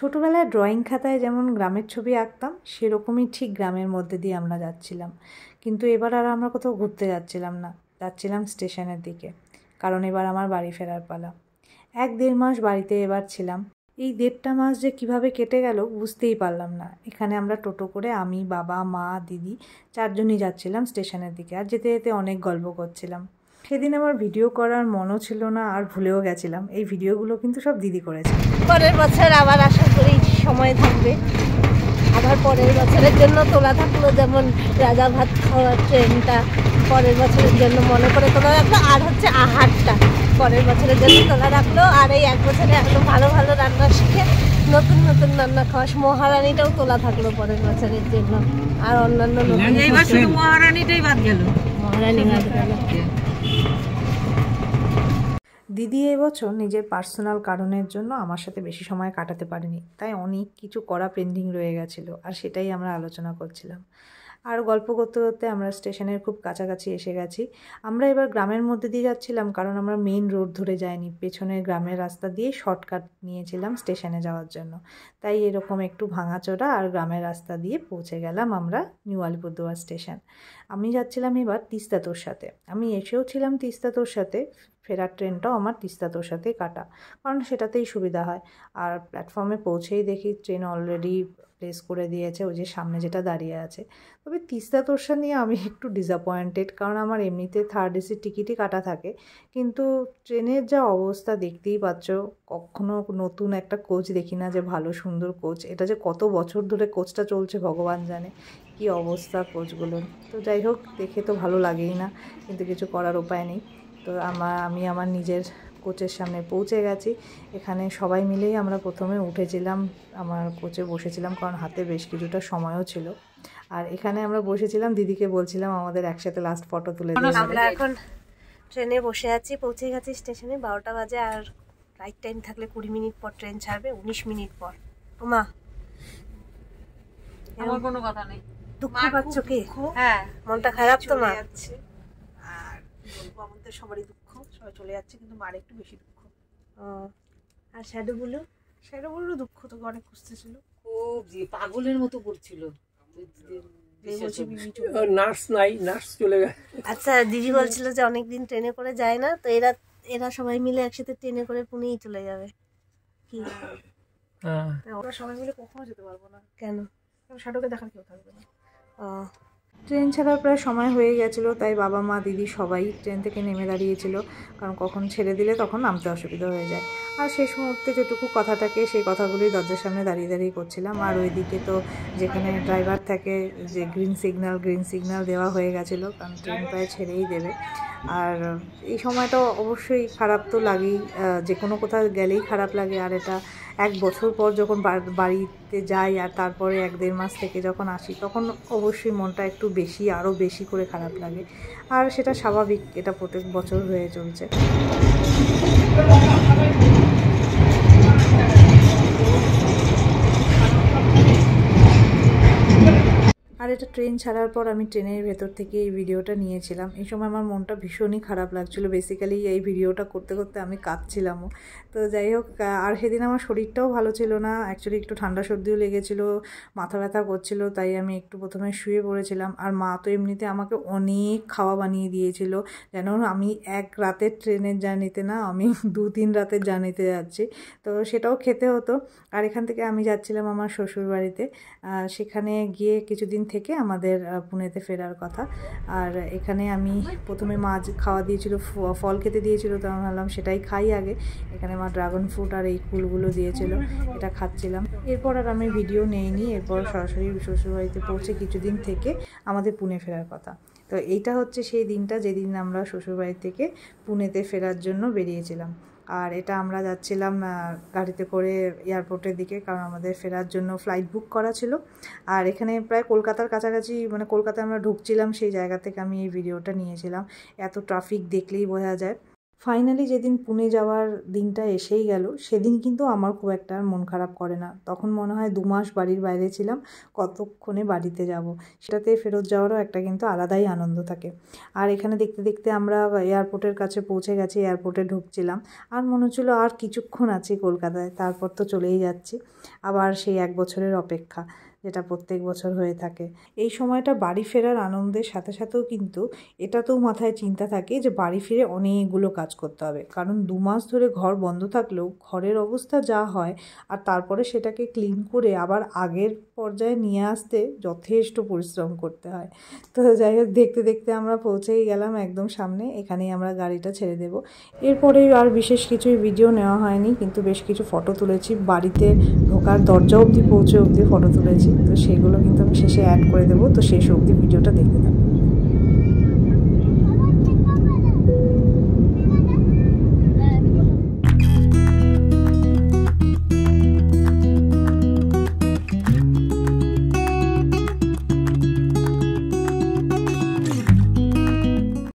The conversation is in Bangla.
ছোটোবেলায় ড্রয়িং খাতায় যেমন গ্রামের ছবি আঁকতাম সেরকমই ঠিক গ্রামের মধ্যে দিয়ে আমরা যাচ্ছিলাম কিন্তু এবার আর আমরা কোথাও ঘুরতে যাচ্ছিলাম না যাচ্ছিলাম স্টেশনের দিকে কারণ এবার আমার বাড়ি ফেরার পালা এক দেড় মাস বাড়িতে এবার ছিলাম এই দেড়টা মাস যে কিভাবে কেটে গেল বুঝতেই পারলাম না এখানে আমরা টোটো করে আমি বাবা মা দিদি চারজনই যাচ্ছিলাম স্টেশনের দিকে আর যেতে যেতে অনেক গল্প করছিলাম সেদিন আমার ভিডিও করার মনও ছিল না আর ভুলেও গেছিলাম এই ভিডিওগুলো কিন্তু সব দিদি করেছে পরের বছর আবার আশা করি সময় থাকবে আবার পরের বছরের জন্য তোলা থাকলো যেমন রাজা ভাত খাওয়ার ট্রেনটা পরের বছরের জন্য মনে করে তোলা রাখলো আর হচ্ছে আহারটা পরের বছরের জন্য তোলা রাখলো আর এই এক বছরে এত ভালো ভালো রান্না শিখে নতুন নতুন রান্না খাওয়াস মহারানীটাও তোলা থাকলো পরের বছরের জন্য আর অন্যান্য মহারানিটাই বাদ গেল মহারানি বাদ গেল দিদি এবছর নিজের পার্সোনাল কারণের জন্য আমার সাথে বেশি সময় কাটাতে পারেনি তাই অনেক কিছু করা পেন্ডিং রয়ে গেছিলো আর সেটাই আমরা আলোচনা করছিলাম আর গল্প করতে করতে আমরা স্টেশনের খুব কাছাকাছি এসে গেছি আমরা এবার গ্রামের মধ্যে দিয়ে যাচ্ছিলাম কারণ আমরা মেইন রোড ধরে যাইনি পেছনের গ্রামের রাস্তা দিয়ে শর্টকাট নিয়েছিলাম স্টেশনে যাওয়ার জন্য তাই এরকম একটু ভাঙাচোরা আর গ্রামের রাস্তা দিয়ে পৌঁছে গেলাম আমরা নিউ আলিপুরদুয়ার স্টেশন আমি যাচ্ছিলাম এবার তিস্তা তোর সাথে আমি এসেও ছিলাম তিস্তা তোর সাথে ফেরার ট্রেনটাও আমার তিস্তা তোষাতেই কাটা কারণ সেটাতেই সুবিধা হয় আর প্ল্যাটফর্মে পৌঁছেই দেখি ট্রেন অলরেডি প্লেস করে দিয়েছে ওই যে সামনে যেটা দাঁড়িয়ে আছে তবে তিস্তা তোষা নিয়ে আমি একটু ডিসঅ্যাপয়েন্টেড কারণ আমার এমনিতে থার্ড এসির টিকিটই কাটা থাকে কিন্তু ট্রেনের যা অবস্থা দেখতেই পাচ্ছ কখনো নতুন একটা কোচ দেখি না যে ভালো সুন্দর কোচ এটা যে কত বছর ধরে কোচটা চলছে ভগবান জানে কি অবস্থা কোচগুলোর তো যাই হোক দেখে তো ভালো লাগেই না কিন্তু কিছু করার উপায় নেই তো আমার আমি আমার নিজের কোচের সামনে পৌঁছে গেছি এখানে সবাই মিলেই আমরা প্রথমে উঠেছিলাম আমার কোচে বসেছিলাম কারণ হাতে বেশ কিছুটা সময়ও ছিল আর এখানে আমরা বসেছিলাম দিদিকে বলছিলাম আমাদের একসাথে লাস্ট ফটো তুলে আমরা এখন ট্রেনে বসে আছি পৌঁছে গেছি স্টেশনে বারোটা বাজে আর রাইট টাইম থাকলে কুড়ি মিনিট পর ট্রেন ছাড়বে উনিশ মিনিট পর ওমা আমার কোনো কথা নেই দুঃখ পাচ্ছ কি হ্যাঁ মনটা খারাপ তো মা আমাদের সবারই দুঃখ সবাই চলে যাচ্ছে কিন্তু মার একটু বেশি দুঃখ আর শ্যাডো ব্লু শ্যাডো ব্লুরও দুঃখ তো অনেক খুঁজতে ছিল খুব পাগলের মতো করছিল নার্স নাই নার্স চলে গেল আচ্ছা দিদি বলছিল যে অনেক দিন ট্রেনে করে যায় না তো এরা এরা সবাই মিলে একসাথে ট্রেনে করে পুনেই চলে যাবে কি হ্যাঁ। হ্যাঁ, ওরা সবাই মিলে কখনো যেতে পারবো না কেন কারণ শ্যাডোকে দেখার কেউ থাকবে না ট্রেন ছাড়ার প্রায় সময় হয়ে গেছিল তাই বাবা মা দিদি সবাই ট্রেন থেকে নেমে দাঁড়িয়েছিল কারণ কখন ছেড়ে দিলে তখন নামতে অসুবিধা হয়ে যায় আর শেষ মুহূর্তে যেটুকু কথাটাকে সেই কথাগুলি দরজার সামনে দাঁড়িয়ে দাঁড়িয়ে করছিলাম আর ওইদিকে তো যেখানে ড্রাইভার থাকে যে গ্রিন সিগন্যাল গ্রিন সিগন্যাল দেওয়া হয়ে গেছিলো কারণ ট্রেন প্রায় ছেড়েই দেবে আর এই সময়টা অবশ্যই খারাপ তো লাগেই যে কোনো কোথাও গেলেই খারাপ লাগে আর এটা এক বছর পর যখন বাড়িতে যাই আর তারপরে এক দেড় মাস থেকে যখন আসি তখন অবশ্যই মনটা একটু বেশি আরও বেশি করে খারাপ লাগে আর সেটা স্বাভাবিক এটা প্রত্যেক বছর হয়ে চলছে এটা ট্রেন ছাড়ার পর আমি ট্রেনের ভেতর থেকে এই ভিডিওটা নিয়েছিলাম এই সময় আমার মনটা ভীষণই খারাপ লাগছিলো বেসিক্যালি এই ভিডিওটা করতে করতে আমি কাঁদছিলামও তো যাই হোক আর সেদিন আমার শরীরটাও ভালো ছিল না অ্যাকচুয়ালি একটু ঠান্ডা সর্দিও লেগেছিলো মাথা ব্যথা করছিলো তাই আমি একটু প্রথমে শুয়ে পড়েছিলাম আর মা তো এমনিতে আমাকে অনেক খাওয়া বানিয়ে দিয়েছিল যেন আমি এক রাতের ট্রেনের জার্নিতে না আমি দু তিন রাতের জার্নিতে যাচ্ছি তো সেটাও খেতে হতো আর এখান থেকে আমি যাচ্ছিলাম আমার শ্বশুর বাড়িতে সেখানে গিয়ে কিছুদিন থেকে থেকে আমাদের পুনেতে ফেরার কথা আর এখানে আমি প্রথমে মাছ খাওয়া দিয়েছিল ফল খেতে দিয়েছিল তো আমি ভাবলাম সেটাই খাই আগে এখানে মা ড্রাগন ফ্রুট আর এই ফুলগুলো দিয়েছিল এটা খাচ্ছিলাম এরপর আর আমি ভিডিও নেইনি এরপর সরাসরি শ্বশুরবাড়িতে পৌঁছে কিছুদিন থেকে আমাদের পুনে ফেরার কথা তো এইটা হচ্ছে সেই দিনটা যেদিন আমরা শ্বশুরবাড়ি থেকে পুনেতে ফেরার জন্য বেরিয়েছিলাম আর এটা আমরা যাচ্ছিলাম গাড়িতে করে এয়ারপোর্টের দিকে কারণ আমাদের ফেরার জন্য ফ্লাইট বুক করা ছিল আর এখানে প্রায় কলকাতার কাছাকাছি মানে কলকাতায় আমরা ঢুকছিলাম সেই জায়গা থেকে আমি এই ভিডিওটা নিয়েছিলাম এত ট্রাফিক দেখলেই বোঝা যায় ফাইনালি যেদিন পুনে যাওয়ার দিনটা এসেই গেল সেদিন কিন্তু আমার খুব একটা মন খারাপ করে না তখন মনে হয় দু মাস বাড়ির বাইরে ছিলাম কতক্ষণে বাড়িতে যাব সেটাতে ফেরত যাওয়ারও একটা কিন্তু আলাদাই আনন্দ থাকে আর এখানে দেখতে দেখতে আমরা এয়ারপোর্টের কাছে পৌঁছে গেছি এয়ারপোর্টে ঢুকছিলাম আর মনে হচ্ছিল আর কিছুক্ষণ আছি কলকাতায় তারপর তো চলেই যাচ্ছি আবার সেই এক বছরের অপেক্ষা যেটা প্রত্যেক বছর হয়ে থাকে এই সময়টা বাড়ি ফেরার আনন্দের সাথে সাথেও কিন্তু এটাতেও মাথায় চিন্তা থাকে যে বাড়ি ফিরে অনেকগুলো কাজ করতে হবে কারণ দু মাস ধরে ঘর বন্ধ থাকলেও ঘরের অবস্থা যা হয় আর তারপরে সেটাকে ক্লিন করে আবার আগের পর্যায়ে নিয়ে আসতে যথেষ্ট পরিশ্রম করতে হয় তো যাই হোক দেখতে দেখতে আমরা পৌঁছেই গেলাম একদম সামনে এখানেই আমরা গাড়িটা ছেড়ে দেব এরপরে আর বিশেষ কিছুই ভিডিও নেওয়া হয়নি কিন্তু বেশ কিছু ফটো তুলেছি বাড়িতে ঢোকার দরজা অবধি পৌঁছে অবধি ফটো তুলেছি তো সেগুলো কিন্তু আমি শেষে অ্যাড করে দেবো তো সেই অবধি ভিডিওটা দেখতে থাকবো